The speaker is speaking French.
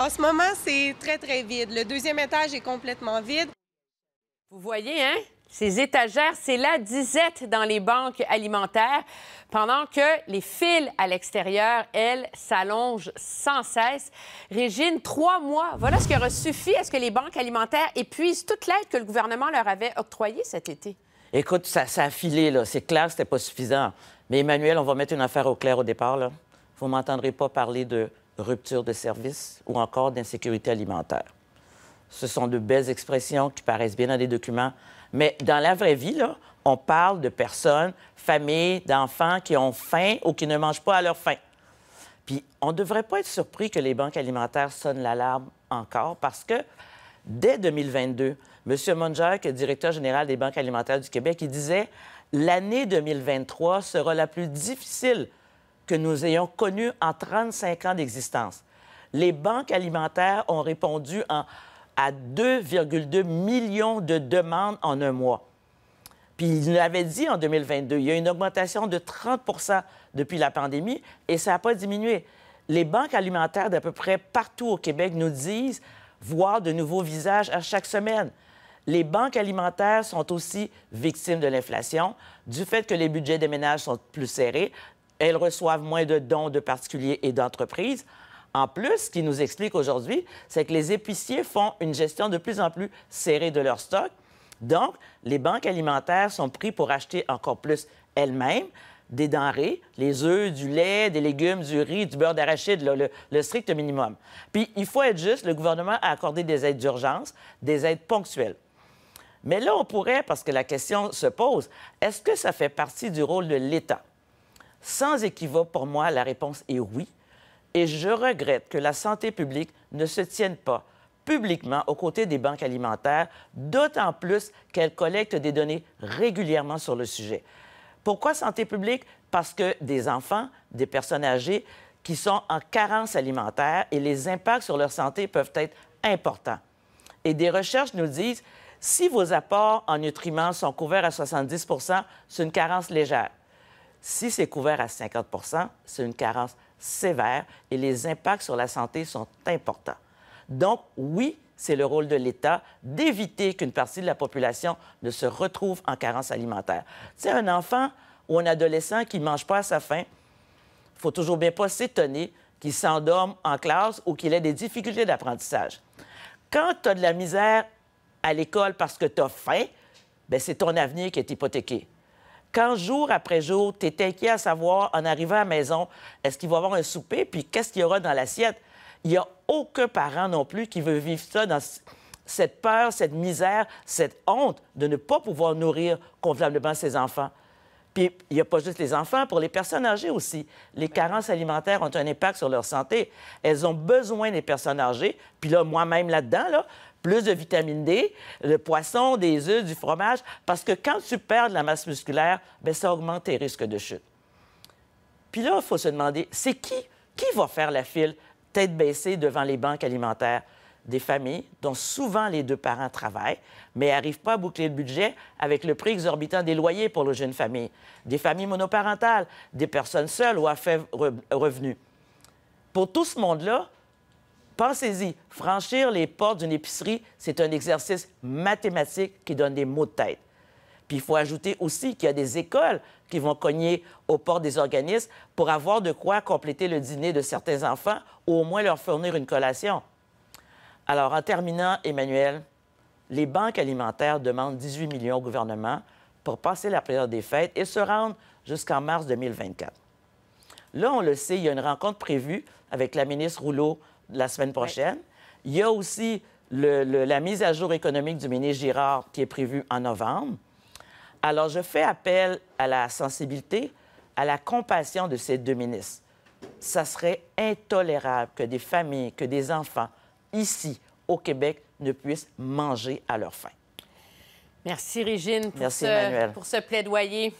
En ce moment, c'est très, très vide. Le deuxième étage est complètement vide. Vous voyez, hein? Ces étagères, c'est la disette dans les banques alimentaires, pendant que les fils à l'extérieur, elles, s'allongent sans cesse. Régine, trois mois, voilà ce qui aura suffi à ce que les banques alimentaires épuisent toute l'aide que le gouvernement leur avait octroyée cet été. Écoute, ça, a filé, là. C'est clair, c'était pas suffisant. Mais Emmanuel, on va mettre une affaire au clair au départ, là. Vous m'entendrez pas parler de rupture de service ou encore d'insécurité alimentaire. Ce sont de belles expressions qui paraissent bien dans des documents, mais dans la vraie vie, on parle de personnes, familles, d'enfants qui ont faim ou qui ne mangent pas à leur faim. Puis on ne devrait pas être surpris que les banques alimentaires sonnent l'alarme encore parce que dès 2022, M. Monger, directeur général des banques alimentaires du Québec, il disait L'année 2023 sera la plus difficile que nous ayons connu en 35 ans d'existence. Les banques alimentaires ont répondu en, à 2,2 millions de demandes en un mois. Puis ils nous avait dit en 2022, il y a une augmentation de 30 depuis la pandémie et ça n'a pas diminué. Les banques alimentaires d'à peu près partout au Québec nous disent voir de nouveaux visages à chaque semaine. Les banques alimentaires sont aussi victimes de l'inflation, du fait que les budgets des ménages sont plus serrés, elles reçoivent moins de dons de particuliers et d'entreprises. En plus, ce qui nous explique aujourd'hui, c'est que les épiciers font une gestion de plus en plus serrée de leur stock. Donc, les banques alimentaires sont prises pour acheter encore plus elles-mêmes des denrées, les œufs, du lait, des légumes, du riz, du beurre d'arachide, le, strict minimum. Puis, il faut être juste, le gouvernement a accordé des aides d'urgence, des aides ponctuelles. Mais là, on pourrait, parce que la question se pose, est-ce que ça fait partie du rôle de l'État? Sans équivoque, pour moi, la réponse est oui. Et je regrette que la santé publique ne se tienne pas publiquement aux côtés des banques alimentaires, d'autant plus qu'elles collectent des données régulièrement sur le sujet. Pourquoi santé publique? Parce que des enfants, des personnes âgées qui sont en carence alimentaire et les impacts sur leur santé peuvent être importants. Et des recherches nous disent si vos apports en nutriments sont couverts à 70 c'est une carence légère. Si c'est couvert à 50 c'est une carence sévère et les impacts sur la santé sont importants. Donc, oui, c'est le rôle de l'État d'éviter qu'une partie de la population ne se retrouve en carence alimentaire. C'est un enfant ou un adolescent qui ne mange pas à sa faim, il faut toujours bien pas s'étonner qu'il s'endorme en classe ou qu'il ait des difficultés d'apprentissage. Quand tu as de la misère à l'école parce que tu as faim, ben, c'est ton avenir qui est hypothéqué quand jour après jour, tu es inquiet à savoir, en arrivant à la maison, est-ce qu'il va avoir un souper, puis qu'est-ce qu'il y aura dans l'assiette? Il n'y a aucun parent non plus qui veut vivre ça dans cette peur, cette misère, cette honte de ne pas pouvoir nourrir convenablement ses enfants. Puis il n'y a pas juste les enfants, pour les personnes âgées aussi. Les carences alimentaires ont un impact sur leur santé. Elles ont besoin des personnes âgées. Puis là, moi-même là-dedans, là, plus de vitamine D, le poisson, des œufs, du fromage, parce que quand tu perds de la masse musculaire, ben, ça augmente tes risques de chute. Puis là, il faut se demander, c'est qui qui va faire la file tête baissée devant les banques alimentaires? des familles dont souvent les deux parents travaillent, mais n'arrivent pas à boucler le budget avec le prix exorbitant des loyers pour les jeunes familles, des familles monoparentales, des personnes seules ou à faible revenu. Pour tout ce monde-là, pensez-y, franchir les portes d'une épicerie, c'est un exercice mathématique qui donne des mots de tête. Puis il faut ajouter aussi qu'il y a des écoles qui vont cogner aux portes des organismes pour avoir de quoi compléter le dîner de certains enfants ou au moins leur fournir une collation. Alors, en terminant, Emmanuel, les banques alimentaires demandent 18 millions au gouvernement pour passer la période des fêtes et se rendre jusqu'en mars 2024. Là, on le sait, il y a une rencontre prévue avec la ministre Rouleau la semaine prochaine. Il y a aussi la mise à jour économique du ministre Girard qui est prévue en novembre. Alors, je fais appel à la sensibilité, à la compassion de ces deux ministres. Ça serait intolérable que des familles, que des enfants ici, au Québec, ne puissent manger à leur faim. Merci, Régine, pour, ce plaidoyer.